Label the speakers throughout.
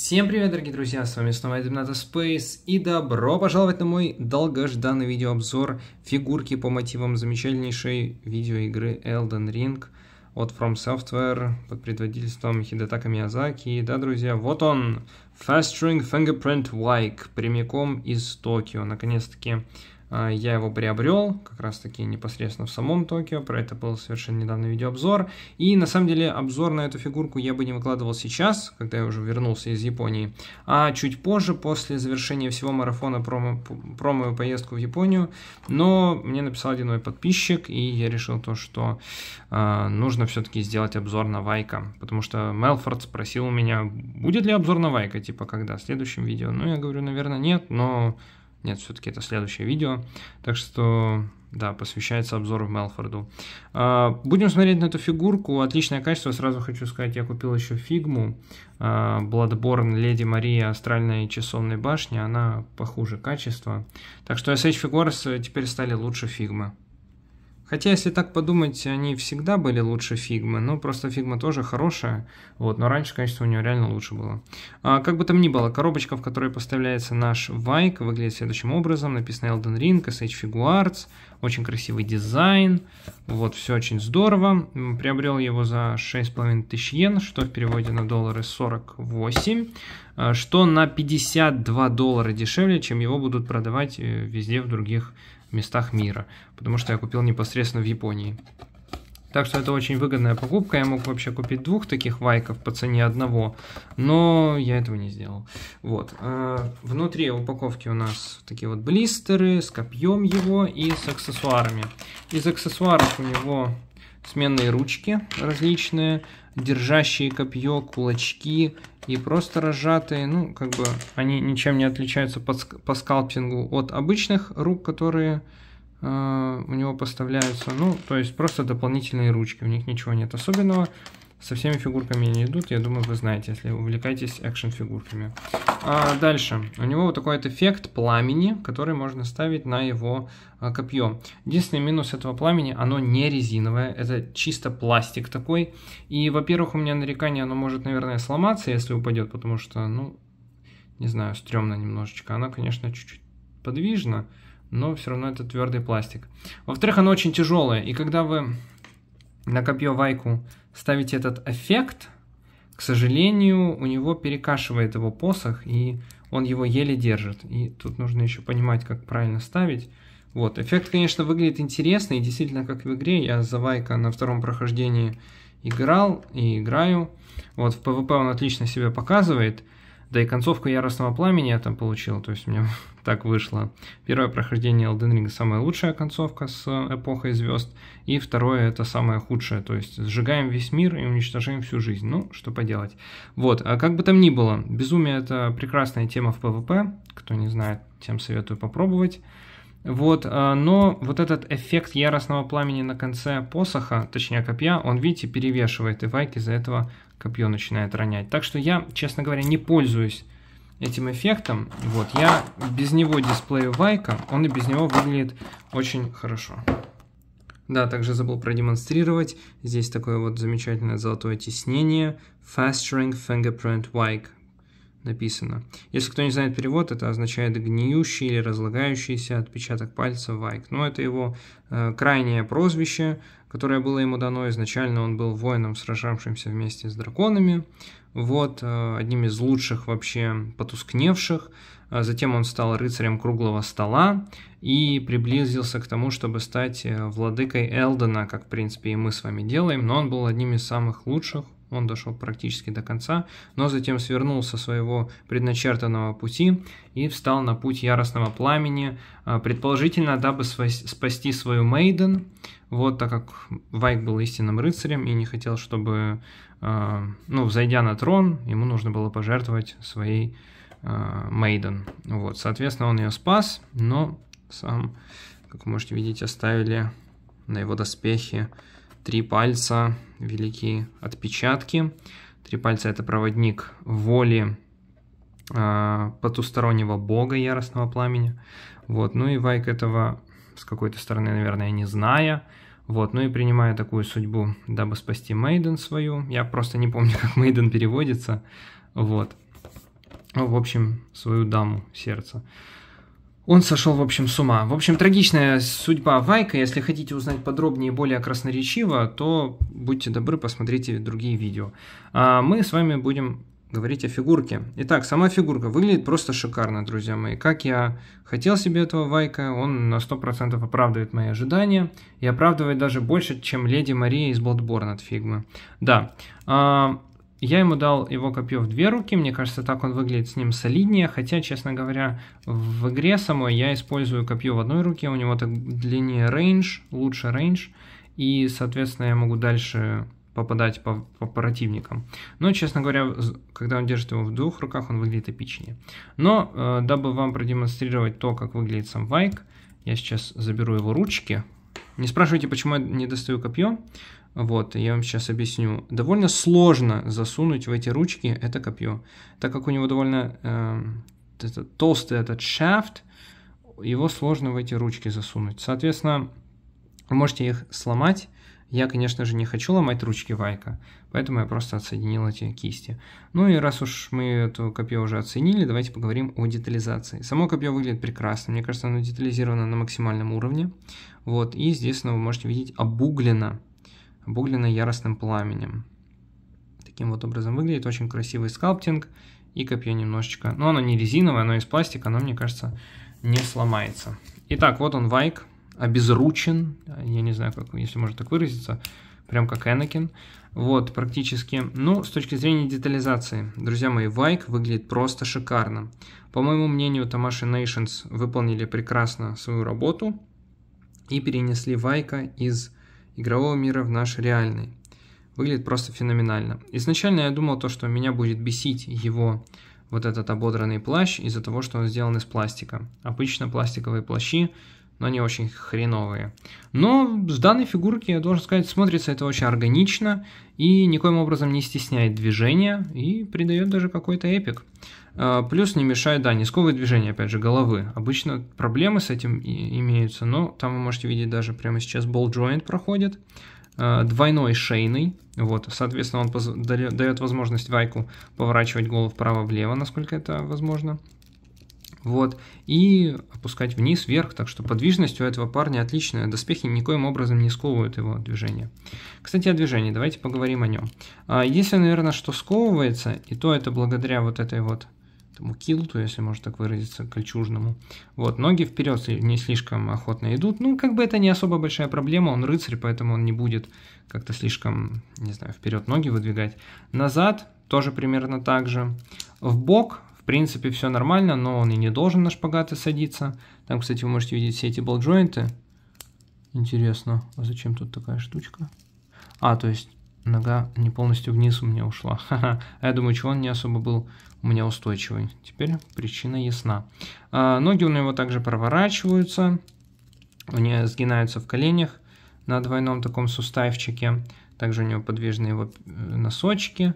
Speaker 1: Всем привет, дорогие друзья, с вами снова Эдмината Space, и добро пожаловать на мой долгожданный видеообзор фигурки по мотивам замечательнейшей видеоигры Elden Ring от From Software под предводительством Хидетака Миязаки. Да, друзья, вот он, Fast String Fingerprint Like, прямиком из Токио. Наконец-таки а, я его приобрел, как раз таки непосредственно в самом Токио, про это был совершенно недавно видеообзор. И на самом деле обзор на эту фигурку я бы не выкладывал сейчас, когда я уже вернулся из Японии, а чуть позже, после завершения всего марафона промо, про мою поездку в Японию. Но мне написал один мой подписчик, и я решил то, что э, нужно все-таки сделать обзор на Вайка, потому что Мелфорд спросил у меня, будет ли обзор на Вайка, типа, когда, в следующем видео. Ну, я говорю, наверное, нет, но нет, все-таки это следующее видео. Так что, да, посвящается обзору Мелфорду. А, будем смотреть на эту фигурку. Отличное качество. Сразу хочу сказать, я купил еще фигму. А, Bloodborne, Леди Мария, Астральная и Часовная башня. Она похуже качества. Так что SH Figures теперь стали лучше фигмы. Хотя, если так подумать, они всегда были лучше Фигмы, ну просто Фигма тоже хорошая, вот, но раньше, конечно, у нее реально лучше было. А, как бы там ни было, коробочка, в которой поставляется наш Вайк, выглядит следующим образом, написано Elden Ring, SH Figuarts, очень красивый дизайн, вот, все очень здорово. Приобрел его за 6,5 тысяч йен, что в переводе на доллары 48, а, что на 52 доллара дешевле, чем его будут продавать э, везде в других местах мира, потому что я купил непосредственно в Японии. Так что это очень выгодная покупка. Я мог вообще купить двух таких вайков по цене одного, но я этого не сделал. Вот. Э, внутри упаковки у нас такие вот блистеры с копьем его и с аксессуарами. Из аксессуаров у него сменные ручки различные, держащие копье, кулачки и просто разжатые, ну, как бы они ничем не отличаются по, по скалпингу от обычных рук, которые э, у него поставляются. Ну, то есть просто дополнительные ручки, у них ничего нет особенного. Со всеми фигурками они идут, я думаю, вы знаете, если увлекаетесь экшн-фигурками. А дальше. У него вот такой вот эффект пламени, который можно ставить на его а, копье. Единственный минус этого пламени, оно не резиновое, это чисто пластик такой. И, во-первых, у меня нарекание, оно может, наверное, сломаться, если упадет, потому что, ну, не знаю, стрёмно немножечко. Оно, конечно, чуть-чуть подвижно, но все равно это твердый пластик. Во-вторых, оно очень тяжелое, и когда вы на копье вайку ставите этот эффект – к сожалению, у него перекашивает его посох, и он его еле держит. И тут нужно еще понимать, как правильно ставить. Вот, эффект, конечно, выглядит интересно, и действительно, как в игре, я за Вайка на втором прохождении играл и играю. Вот, в PvP он отлично себя показывает, да и концовку Яростного Пламени я там получил, то есть у меня так вышло. Первое прохождение Elden Ring самая лучшая концовка с э, эпохой звезд, и второе это самое худшее, то есть сжигаем весь мир и уничтожаем всю жизнь, ну, что поделать. Вот, а как бы там ни было, безумие это прекрасная тема в PvP, кто не знает, тем советую попробовать. Вот, а, но вот этот эффект яростного пламени на конце посоха, точнее копья, он, видите, перевешивает, и вайки из-за этого копье начинает ронять. Так что я, честно говоря, не пользуюсь этим эффектом. Вот, я без него дисплею Вайка, он и без него выглядит очень хорошо. Да, также забыл продемонстрировать. Здесь такое вот замечательное золотое тиснение. Fastering Fingerprint Wike написано. Если кто не знает перевод, это означает гниющий или разлагающийся отпечаток пальца Вайк. Но это его э, крайнее прозвище, которое было ему дано. Изначально он был воином, сражавшимся вместе с драконами. Вот, э, одним из лучших вообще потускневших. Э, затем он стал рыцарем круглого стола и приблизился к тому, чтобы стать э, владыкой Элдена, как, в принципе, и мы с вами делаем. Но он был одним из самых лучших он дошел практически до конца, но затем свернул со своего предначертанного пути и встал на путь яростного пламени, а, предположительно, дабы спасти свою Мейден, вот так как Вайк был истинным рыцарем и не хотел, чтобы, а, ну, взойдя на трон, ему нужно было пожертвовать своей а, Мейден. Вот, соответственно, он ее спас, но сам, как вы можете видеть, оставили на его доспехе Три пальца – великие отпечатки. Три пальца – это проводник воли э, потустороннего бога яростного пламени. Вот, ну и Вайк этого с какой-то стороны, наверное, не зная. Вот, ну и принимая такую судьбу, дабы спасти Мейден свою. Я просто не помню, как Мейден переводится. Вот. Ну, в общем, свою даму сердца. Он сошел, в общем, с ума. В общем, трагичная судьба Вайка. Если хотите узнать подробнее и более красноречиво, то будьте добры, посмотрите другие видео. А мы с вами будем говорить о фигурке. Итак, сама фигурка выглядит просто шикарно, друзья мои. Как я хотел себе этого Вайка, он на 100% оправдывает мои ожидания и оправдывает даже больше, чем Леди Мария из Bloodborne от Фигмы. Да, а, я ему дал его копье в две руки, мне кажется, так он выглядит с ним солиднее, хотя, честно говоря, в игре самой я использую копье в одной руке, у него так длиннее рейндж, лучше рейндж, и, соответственно, я могу дальше попадать по, по противникам. Но, честно говоря, когда он держит его в двух руках, он выглядит эпичнее. Но, э, дабы вам продемонстрировать то, как выглядит сам Вайк, я сейчас заберу его ручки. Не спрашивайте, почему я не достаю копье. Вот, я вам сейчас объясню. Довольно сложно засунуть в эти ручки это копье, так как у него довольно э, это, толстый этот шафт, его сложно в эти ручки засунуть. Соответственно, вы можете их сломать. Я, конечно же, не хочу ломать ручки Вайка, поэтому я просто отсоединил эти кисти. Ну и раз уж мы это копье уже оценили, давайте поговорим о детализации. Само копье выглядит прекрасно, мне кажется, оно детализировано на максимальном уровне. Вот, и здесь оно вы можете видеть обуглено обугленной яростным пламенем. Таким вот образом выглядит. Очень красивый скалптинг и копье немножечко. Но оно не резиновое, оно из пластика, оно, мне кажется, не сломается. Итак, вот он Вайк, обезручен, я не знаю, как, если можно так выразиться, прям как Энакин. Вот, практически. Ну, с точки зрения детализации, друзья мои, Вайк выглядит просто шикарно. По моему мнению, Тамаши Nations выполнили прекрасно свою работу и перенесли Вайка из игрового мира в наш реальный. Выглядит просто феноменально. Изначально я думал то, что меня будет бесить его вот этот ободранный плащ из-за того, что он сделан из пластика. Обычно пластиковые плащи но не очень хреновые. Но с данной фигурки, я должен сказать, смотрится это очень органично и никоим образом не стесняет движение и придает даже какой-то эпик. А, плюс не мешает, да, низковые движения, опять же, головы. Обычно проблемы с этим имеются, но там вы можете видеть даже прямо сейчас ball joint проходит, а, двойной шейный, вот, соответственно, он дает возможность Вайку поворачивать голову вправо-влево, насколько это возможно, вот. И опускать вниз, вверх, так что подвижность у этого парня отличная, доспехи никоим образом не сковывают его движение. Кстати, о движении, давайте поговорим о нем. А, если, наверное, что сковывается, и то это благодаря вот этой вот этому килту, если можно так выразиться, кольчужному. Вот, ноги вперед не слишком охотно идут. Ну, как бы это не особо большая проблема, он рыцарь, поэтому он не будет как-то слишком, не знаю, вперед ноги выдвигать. Назад тоже примерно так же. В бок принципе, все нормально, но он и не должен на шпагаты садиться. Там, кстати, вы можете видеть все эти болджоинты. Интересно, а зачем тут такая штучка? А, то есть нога не полностью вниз у меня ушла. А я думаю, чего он не особо был у меня устойчивый. Теперь причина ясна. А, ноги у него также проворачиваются, у нее сгинаются в коленях на двойном таком суставчике. Также у него подвижные его э, носочки.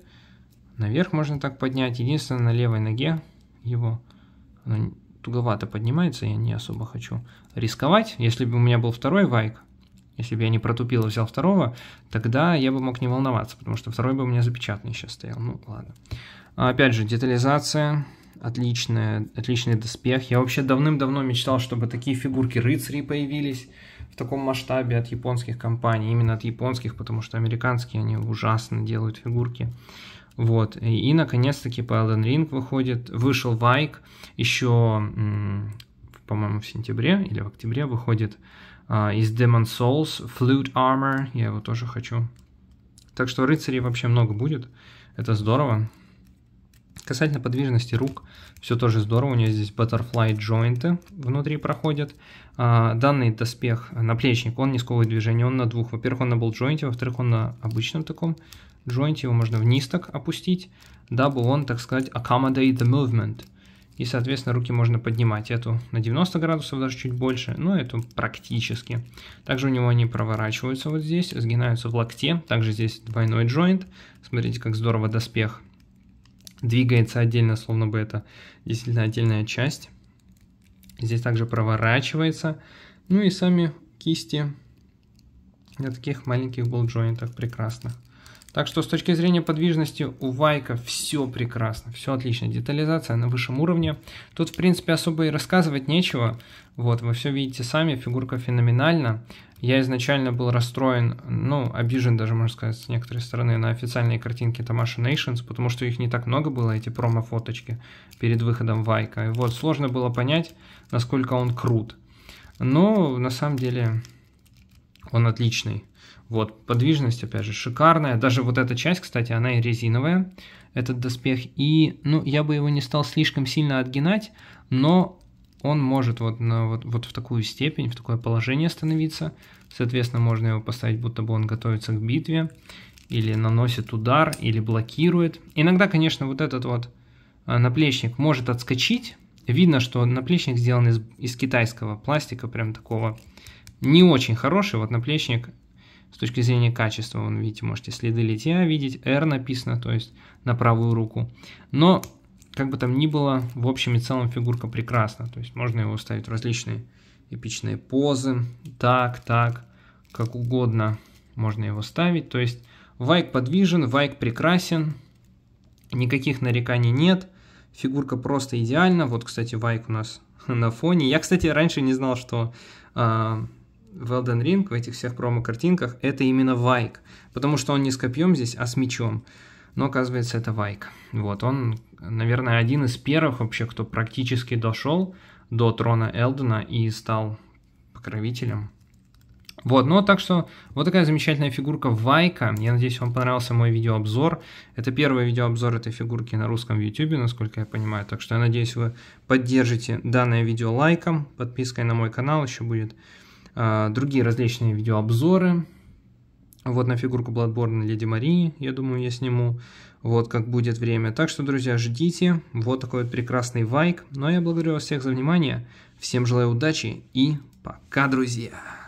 Speaker 1: Наверх можно так поднять. Единственное, на левой ноге его оно туговато поднимается, я не особо хочу рисковать. Если бы у меня был второй вайк, если бы я не протупил и взял второго, тогда я бы мог не волноваться, потому что второй бы у меня запечатанный сейчас стоял. Ну, ладно. А опять же, детализация, отличная, отличный доспех. Я вообще давным-давно мечтал, чтобы такие фигурки рыцарей появились в таком масштабе от японских компаний, именно от японских, потому что американские, они ужасно делают фигурки. Вот. И, и наконец-таки по Elden Ring выходит, вышел Вайк еще, по-моему, в сентябре или в октябре выходит а, из Demon Souls Flute Armor. Я его тоже хочу. Так что рыцарей вообще много будет. Это здорово. Касательно подвижности рук, все тоже здорово. У нее здесь butterfly джойнты внутри проходят. А, данный доспех, наплечник, он не сковывает движение, он на двух. Во-первых, он на болт джойнте, во-вторых, он на обычном таком Joint его можно вниз так опустить, дабы он, так сказать, accommodate the movement. И, соответственно, руки можно поднимать эту на 90 градусов, даже чуть больше, но ну, это практически. Также у него они проворачиваются вот здесь, сгинаются в локте. Также здесь двойной joint. Смотрите, как здорово доспех двигается отдельно, словно бы это действительно отдельная часть. Здесь также проворачивается. Ну и сами кисти на таких маленьких болт-джойнтах прекрасных. Так что с точки зрения подвижности у Вайка все прекрасно, все отлично. Детализация на высшем уровне. Тут, в принципе, особо и рассказывать нечего. Вот, вы все видите сами, фигурка феноменальна. Я изначально был расстроен, ну, обижен даже, можно сказать, с некоторой стороны, на официальные картинки Тамаша Nations, потому что их не так много было, эти промо-фоточки перед выходом Вайка. И вот, сложно было понять, насколько он крут. Но, на самом деле, он отличный. Вот, подвижность, опять же, шикарная. Даже вот эта часть, кстати, она и резиновая, этот доспех. И, ну, я бы его не стал слишком сильно отгинать, но он может вот, на, вот, вот в такую степень, в такое положение становиться. Соответственно, можно его поставить, будто бы он готовится к битве, или наносит удар, или блокирует. Иногда, конечно, вот этот вот э, наплечник может отскочить. Видно, что наплечник сделан из, из китайского пластика, прям такого не очень хороший, вот наплечник с точки зрения качества, вон, видите, можете следы литья видеть, R написано, то есть на правую руку. Но, как бы там ни было, в общем и целом фигурка прекрасна, то есть можно его ставить в различные эпичные позы, так, так, как угодно можно его ставить, то есть вайк подвижен, вайк прекрасен, никаких нареканий нет, фигурка просто идеальна, вот, кстати, вайк у нас на фоне. Я, кстати, раньше не знал, что а, в Elden Ring, в этих всех промо-картинках, это именно Вайк. Потому что он не с копьем здесь, а с мечом. Но, оказывается, это Вайк. Вот, он, наверное, один из первых вообще, кто практически дошел до трона Элдена и стал покровителем. Вот, ну так что вот такая замечательная фигурка Вайка. Я надеюсь, вам понравился мой видеообзор. Это первый видеообзор этой фигурки на русском YouTube, насколько я понимаю. Так что я надеюсь, вы поддержите данное видео лайком, подпиской на мой канал еще будет а, другие различные видеообзоры. Вот на фигурку Bloodborne Леди Марии, я думаю, я сниму. Вот как будет время. Так что, друзья, ждите. Вот такой вот прекрасный вайк. Ну а я благодарю вас всех за внимание. Всем желаю удачи и пока, друзья!